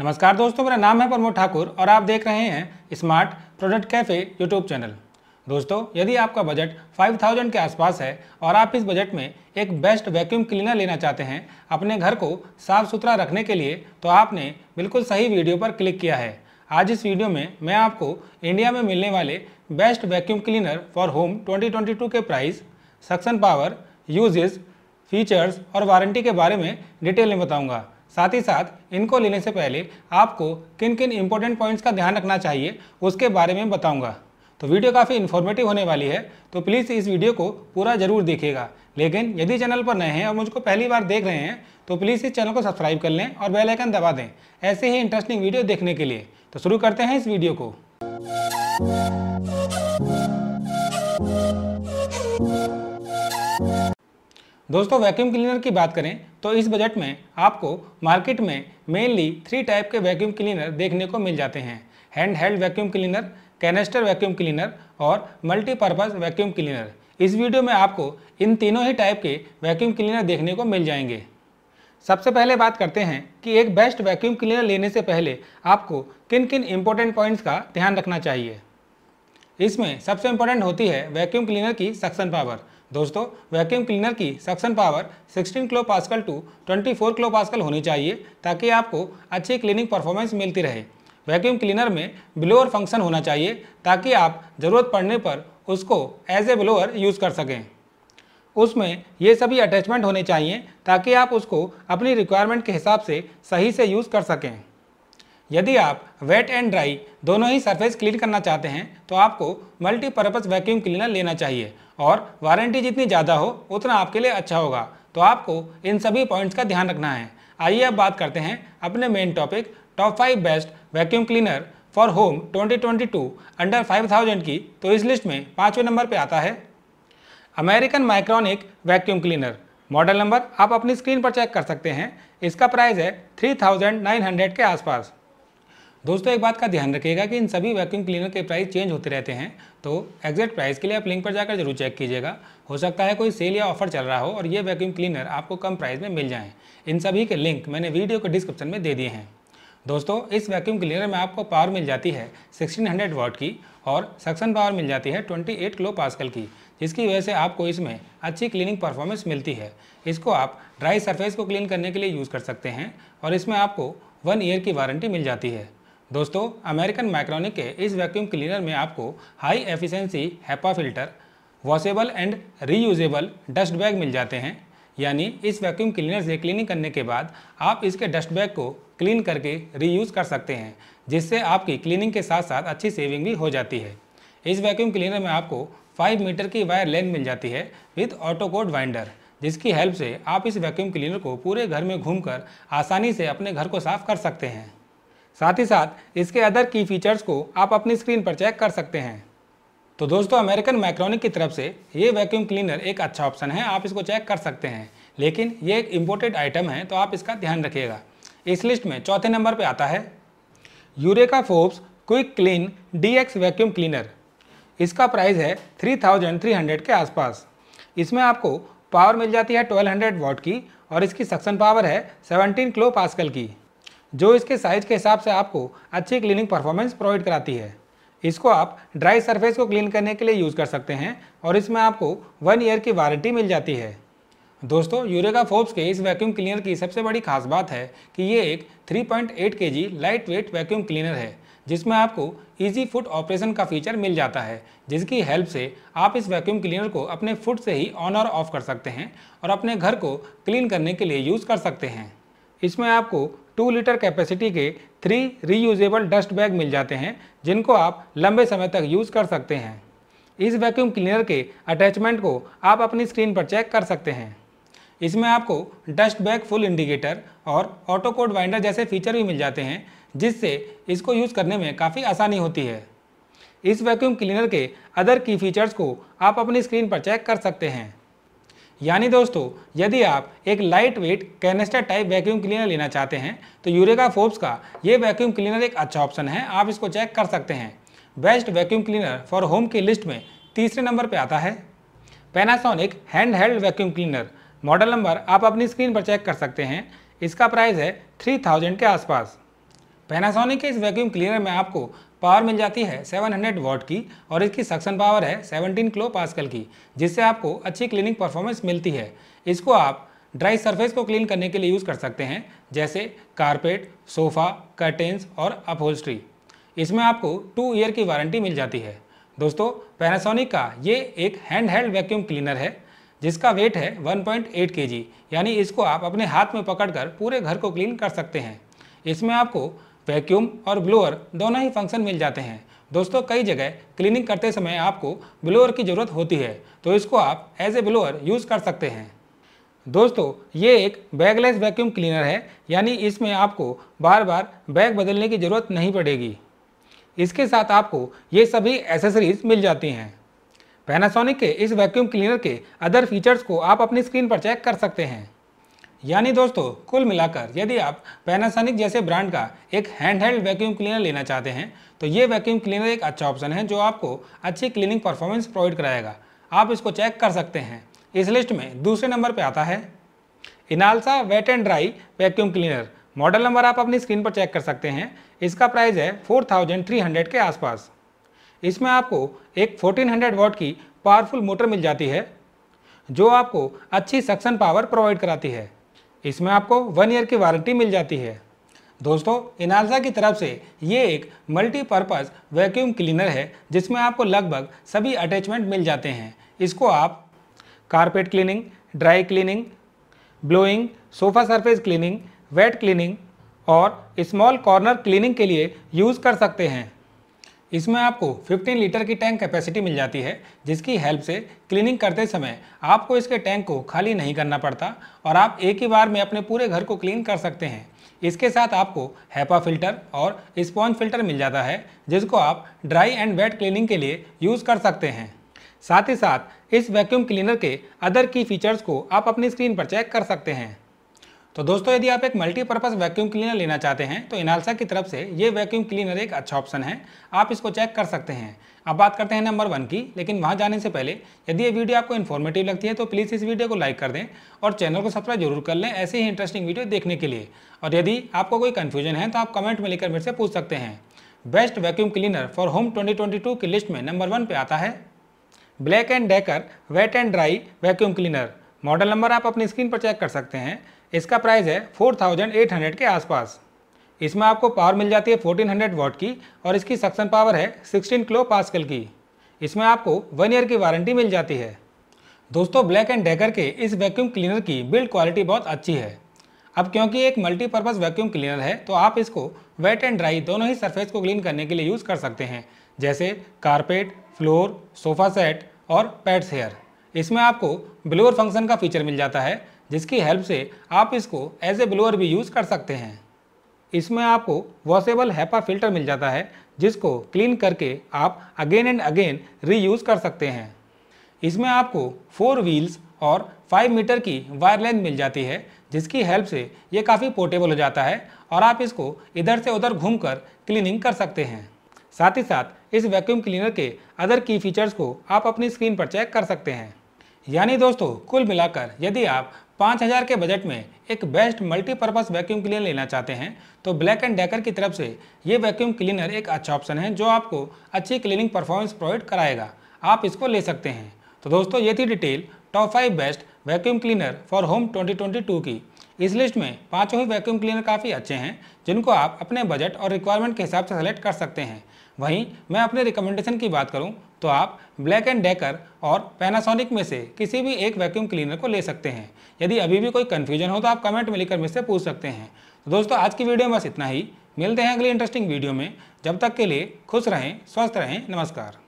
नमस्कार दोस्तों मेरा नाम है प्रमोद ठाकुर और आप देख रहे हैं smart product cafe YouTube channel दोस्तों यदि आपका बजट 5000 के आसपास है और आप इस बजट में एक बेस्ट वैक्यूम क्लीनर लेना चाहते हैं अपने घर को साफ सुथरा रखने के लिए तो आपने बिल्कुल सही वीडियो पर क्लिक किया है आज इस वीडियो में मैं आपको इंडिया में मिलने वाले best vacuum cleaner for home 2022 के price suction power uses features और वारंटी के बारे में डिटेल में बताऊंगा साथ ही साथ इनको लेने से पहले आपको किन किन इंपॉर्टेंट पॉइंट्स का ध्यान रखना चाहिए उसके बारे में बताऊंगा तो वीडियो काफ़ी इन्फॉर्मेटिव होने वाली है तो प्लीज़ इस वीडियो को पूरा जरूर देखिएगा लेकिन यदि चैनल पर नए हैं और मुझको पहली बार देख रहे हैं तो प्लीज़ इस चैनल को सब्सक्राइब कर लें और बेलाइकन दबा दें ऐसे ही इंटरेस्टिंग वीडियो देखने के लिए तो शुरू करते हैं इस वीडियो को दोस्तों वैक्यूम क्लीनर की बात करें तो इस बजट में आपको मार्केट में मेनली थ्री टाइप के वैक्यूम क्लीनर देखने को मिल जाते हैं hand held vacuum cleaner canister vacuum cleaner और मल्टीपर्पज़ वैक्यूम क्लीनर इस वीडियो में आपको इन तीनों ही टाइप के वैक्यूम क्लीनर देखने को मिल जाएंगे सबसे पहले बात करते हैं कि एक बेस्ट वैक्यूम क्लीनर लेने से पहले आपको किन किन इंपॉर्टेंट पॉइंट्स का ध्यान रखना चाहिए इसमें सबसे इम्पोर्टेंट होती है वैक्यूम क्लीनर की सक्सन पावर दोस्तों वैक्यूम क्लीनर की suction power 16 kilo pascal to 24 kilo pascal होनी चाहिए ताकि आपको अच्छी क्लीनिंग परफॉर्मेंस मिलती रहे वैक्यूम क्लीनर में ब्लोअर फंक्शन होना चाहिए ताकि आप ज़रूरत पड़ने पर उसको एज ए ब्लोअर यूज़ कर सकें उसमें ये सभी अटैचमेंट होने चाहिए ताकि आप उसको अपनी रिक्वायरमेंट के हिसाब से सही से यूज़ कर सकें यदि आप वेट एंड ड्राई दोनों ही सरफेस क्लीन करना चाहते हैं तो आपको मल्टीपर्पज़ वैक्यूम क्लीनर लेना चाहिए और वारंटी जितनी ज़्यादा हो उतना आपके लिए अच्छा होगा तो आपको इन सभी पॉइंट्स का ध्यान रखना है आइए अब बात करते हैं अपने main topic top five best vacuum cleaner for home 2022 under 5000 की तो इस लिस्ट में पाँचवें नंबर पे आता है American Micronic vacuum cleaner model number आप अपनी स्क्रीन पर चेक कर सकते हैं इसका प्राइस है 3900 के आसपास दोस्तों एक बात का ध्यान रखिएगा कि इन सभी वैक्यूम क्लीनर के प्राइस चेंज होते रहते हैं तो एग्जैक्ट प्राइस के लिए आप लिंक पर जाकर जरूर चेक कीजिएगा हो सकता है कोई सेल या ऑफर चल रहा हो और ये वैक्यूम क्लीनर आपको कम प्राइस में मिल जाएँ इन सभी के लिंक मैंने वीडियो के डिस्क्रिप्शन में दे दिए हैं दोस्तों इस वैक्यूम क्लीनर में आपको पावर मिल जाती है सिक्सटीन हंड्रेड की और सक्सन पावर मिल जाती है एट किलो पास्कल की जिसकी वजह से आपको इसमें अच्छी क्लीनिंग परफॉर्मेंस मिलती है इसको आप ड्राई सरफेस को क्लीन करने के लिए यूज़ कर सकते हैं और इसमें आपको वन ईयर की वारंटी मिल जाती है दोस्तों अमेरिकन माइक्रोनिक के इस वैक्यूम क्लीनर में आपको high efficiency HEPA filter washable and reusable dust bag मिल जाते हैं यानी इस वैक्यूम क्लीनर से क्लीनिंग करने के बाद आप इसके डस्ट बैग को क्लीन करके रीयूज़ कर सकते हैं जिससे आपकी क्लीनिंग के साथ साथ अच्छी सेविंग भी हो जाती है इस वैक्यूम क्लीनर में आपको फाइव मीटर की वायर लेंथ मिल जाती है विथ ऑटोकोड वाइंडर जिसकी हेल्प से आप इस वैक्यूम क्लीनर को पूरे घर में घूमकर आसानी से अपने घर को साफ कर सकते हैं साथ ही साथ इसके अदर की फीचर्स को आप अपनी स्क्रीन पर चेक कर सकते हैं तो दोस्तों अमेरिकन माइक्रोनिक की तरफ से ये वैक्यूम क्लीनर एक अच्छा ऑप्शन है आप इसको चेक कर सकते हैं लेकिन ये एक इम्पोर्टेड आइटम है तो आप इसका ध्यान रखिएगा इस लिस्ट में चौथे नंबर पर आता है Eureka Forbes Quick Clean D X vacuum cleaner इसका प्राइस है 3,300 के आसपास इसमें आपको पावर मिल जाती है 1200 वॉट की और इसकी सक्सन पावर है 17 किलो पास्कल की जो इसके साइज के हिसाब से आपको अच्छी क्लीनिंग परफॉर्मेंस प्रोवाइड कराती है इसको आप ड्राई सरफेस को क्लीन करने के लिए यूज़ कर सकते हैं और इसमें आपको वन ईयर की वारंटी मिल जाती है दोस्तों यूरेगा फोर्ब्स के इस वैक्यूम क्लीनर की सबसे बड़ी खास बात है कि ये एक 3.8 पॉइंट जी लाइट वेट वैक्यूम क्लीनर है जिसमें आपको इजी फुट ऑपरेशन का फीचर मिल जाता है जिसकी हेल्प से आप इस वैक्यूम क्लीनर को अपने फुट से ही ऑन और ऑफ कर सकते हैं और अपने घर को क्लीन करने के लिए यूज़ कर सकते हैं इसमें आपको टू लीटर कैपेसिटी के थ्री रीयूजेबल डस्ट बैग मिल जाते हैं जिनको आप लंबे समय तक यूज़ कर सकते हैं इस वैक्यूम क्लीनर के अटैचमेंट को आप अपनी स्क्रीन पर चेक कर सकते हैं इसमें आपको डस्ट बैग फुल इंडिकेटर और ऑटो कोड वाइंडर जैसे फीचर भी मिल जाते हैं जिससे इसको यूज़ करने में काफ़ी आसानी होती है इस वैक्यूम क्लीनर के अदर की फीचर्स को आप अपनी स्क्रीन पर चेक कर सकते हैं यानी दोस्तों यदि आप एक light weight canister type vacuum cleaner लेना चाहते हैं तो यूरेगा फोर्ब्स का ये वैक्यूम क्लीनर एक अच्छा ऑप्शन है आप इसको चेक कर सकते हैं best vacuum cleaner for home की लिस्ट में तीसरे नंबर पर आता है Panasonic hand held vacuum cleaner model number आप अपनी स्क्रीन पर चेक कर सकते हैं इसका प्राइस है थ्री थाउजेंड के आसपास पैनासोनिक के इस वैक्यूम क्लीनर में आपको पावर मिल जाती है 700 वॉट की और इसकी सक्शन पावर है 17 किलो पास्कल की जिससे आपको अच्छी क्लीनिंग परफॉर्मेंस मिलती है इसको आप ड्राई सरफेस को क्लीन करने के लिए यूज़ कर सकते हैं जैसे कारपेट सोफ़ा कर्टेंस और अपहोल्स्ट्री इसमें आपको टू ईयर की वारंटी मिल जाती है दोस्तों पैनासोनिक का ये एक हैंड हेल्ड वैक्यूम क्लीनर है जिसका वेट है 1.8 पॉइंट यानी इसको आप अपने हाथ में पकड़कर पूरे घर को क्लीन कर सकते हैं इसमें आपको वैक्यूम और ब्लोअर दोनों ही फंक्शन मिल जाते हैं दोस्तों कई जगह क्लीनिंग करते समय आपको ब्लोअर की ज़रूरत होती है तो इसको आप एज ए ब्लोअर यूज़ कर सकते हैं दोस्तों ये एक बैगलेस वैक्यूम क्लीनर है यानी इसमें आपको बार बार बैग बदलने की ज़रूरत नहीं पड़ेगी इसके साथ आपको ये सभी एसेसरीज मिल जाती हैं पैनासोनिक के इस वैक्यूम क्लीनर के अदर फीचर्स को आप अपनी स्क्रीन पर चेक कर सकते हैं यानी दोस्तों कुल मिलाकर यदि आप पैनासोनिक जैसे ब्रांड का एक हैंडहेल्ड वैक्यूम क्लीनर लेना चाहते हैं तो ये वैक्यूम क्लीनर एक अच्छा ऑप्शन है जो आपको अच्छी क्लीनिंग परफॉर्मेंस प्रोवाइड कराएगा आप इसको चेक कर सकते हैं इस लिस्ट में दूसरे नंबर पर आता है Inalsa wet and dry vacuum cleaner model number आप अपनी स्क्रीन पर चेक कर सकते हैं इसका प्राइस है 4300 के आसपास इसमें आपको एक 1400 वॉट की पावरफुल मोटर मिल जाती है जो आपको अच्छी सक्शन पावर प्रोवाइड कराती है इसमें आपको वन ईयर की वारंटी मिल जाती है दोस्तों इनाल्सा की तरफ से ये एक मल्टीपर्पज़ वैक्यूम क्लीनर है जिसमें आपको लगभग सभी अटैचमेंट मिल जाते हैं इसको आप carpet cleaning dry cleaning blowing sofa surface cleaning wet cleaning और स्मॉल कॉर्नर क्लीनिंग के लिए यूज़ कर सकते हैं इसमें आपको 15 लीटर की टैंक कैपेसिटी मिल जाती है जिसकी हेल्प से क्लीनिंग करते समय आपको इसके टैंक को खाली नहीं करना पड़ता और आप एक ही बार में अपने पूरे घर को क्लीन कर सकते हैं इसके साथ आपको हैपा फिल्टर और स्पॉन्ज फिल्टर मिल जाता है जिसको आप ड्राई एंड वेट क्लीनिंग के लिए यूज़ कर सकते हैं साथ ही साथ इस वैक्यूम क्लीनर के अदर की फीचर्स को आप अपनी स्क्रीन पर चेक कर सकते हैं तो दोस्तों यदि आप एक मल्टीपर्पज़ वैक्यूम क्लीनर लेना चाहते हैं तो इनालसा की तरफ से ये वैक्यूम क्लीनर एक अच्छा ऑप्शन है आप इसको चेक कर सकते हैं अब बात करते हैं नंबर वन की लेकिन वहाँ जाने से पहले यदि ये वीडियो आपको इन्फॉर्मेटिव लगती है तो प्लीज़ इस वीडियो को लाइक कर दें और चैनल को सब्सक्राइब जरूर कर लें ऐसे ही इंटरेस्टिंग वीडियो देखने के लिए और यदि आपको कोई कन्फ्यूजन है तो आप कमेंट में लेकर मेरे से पूछ सकते हैं best vacuum cleaner for home two की लिस्ट में नंबर वन पे आता है Black and Decker wet and dry vacuum cleaner model number आप अपनी स्क्रीन पर चेक कर सकते हैं इसका प्राइस है 4800 के आसपास इसमें आपको पावर मिल जाती है 1400 वॉट की और इसकी सक्सन पावर है 16 किलो पास्कल की इसमें आपको वन ईयर की वारंटी मिल जाती है दोस्तों ब्लैक एंड डेकर के इस वैक्यूम क्लीनर की बिल्ड क्वालिटी बहुत अच्छी है अब क्योंकि एक मल्टीपर्पज़ वैक्यूम क्लीनर है तो आप इसको वेट एंड ड्राई दोनों ही सरफेस को क्लीन करने के लिए यूज़ कर सकते हैं जैसे कारपेट फ्लोर सोफा सेट और पैड्स हेयर इसमें आपको ब्लोअर फंक्शन का फीचर मिल जाता है जिसकी हेल्प से आप इसको एज ए ब्लोअर भी यूज़ कर सकते हैं इसमें आपको वॉशेबल हैपा फिल्टर मिल जाता है जिसको क्लीन करके आप अगेन एंड अगेन रीयूज़ कर सकते हैं इसमें आपको फोर व्हील्स और फाइव मीटर की वायर लेंथ मिल जाती है जिसकी हेल्प से ये काफ़ी पोर्टेबल हो जाता है और आप इसको इधर से उधर घूमकर क्लीनिंग कर सकते हैं साथ ही साथ इस वैक्यूम क्लीनर के अदर की फीचर्स को आप अपनी स्क्रीन पर चेक कर सकते हैं यानी दोस्तों कुल मिलाकर यदि आप पाँच हज़ार के बजट में एक बेस्ट मल्टीपर्पज़ वैक्यूम क्लीनर लेना चाहते हैं तो ब्लैक एंड डेकर की तरफ से ये वैक्यूम क्लीनर एक अच्छा ऑप्शन है जो आपको अच्छी क्लीनिंग परफॉर्मेंस प्रोवाइड कराएगा आप इसको ले सकते हैं तो दोस्तों ये थी detail top five best vacuum cleaner for home 2022 की इस लिस्ट में पाँचों ही वैक्यूम क्लीनर काफ़ी अच्छे हैं जिनको आप अपने बजट और रिक्वायरमेंट के हिसाब से सेलेक्ट कर सकते हैं वहीं मैं अपने रिकमेंडेशन की बात करूं तो आप ब्लैक एंड डेकर और पैनासोनिक में से किसी भी एक वैक्यूम क्लीनर को ले सकते हैं यदि अभी भी कोई कन्फ्यूजन हो तो आप कमेंट में लिखकर मुझसे पूछ सकते हैं तो दोस्तों आज की वीडियो में बस इतना ही मिलते हैं अगली इंटरेस्टिंग वीडियो में जब तक के लिए खुश रहें स्वस्थ रहें नमस्कार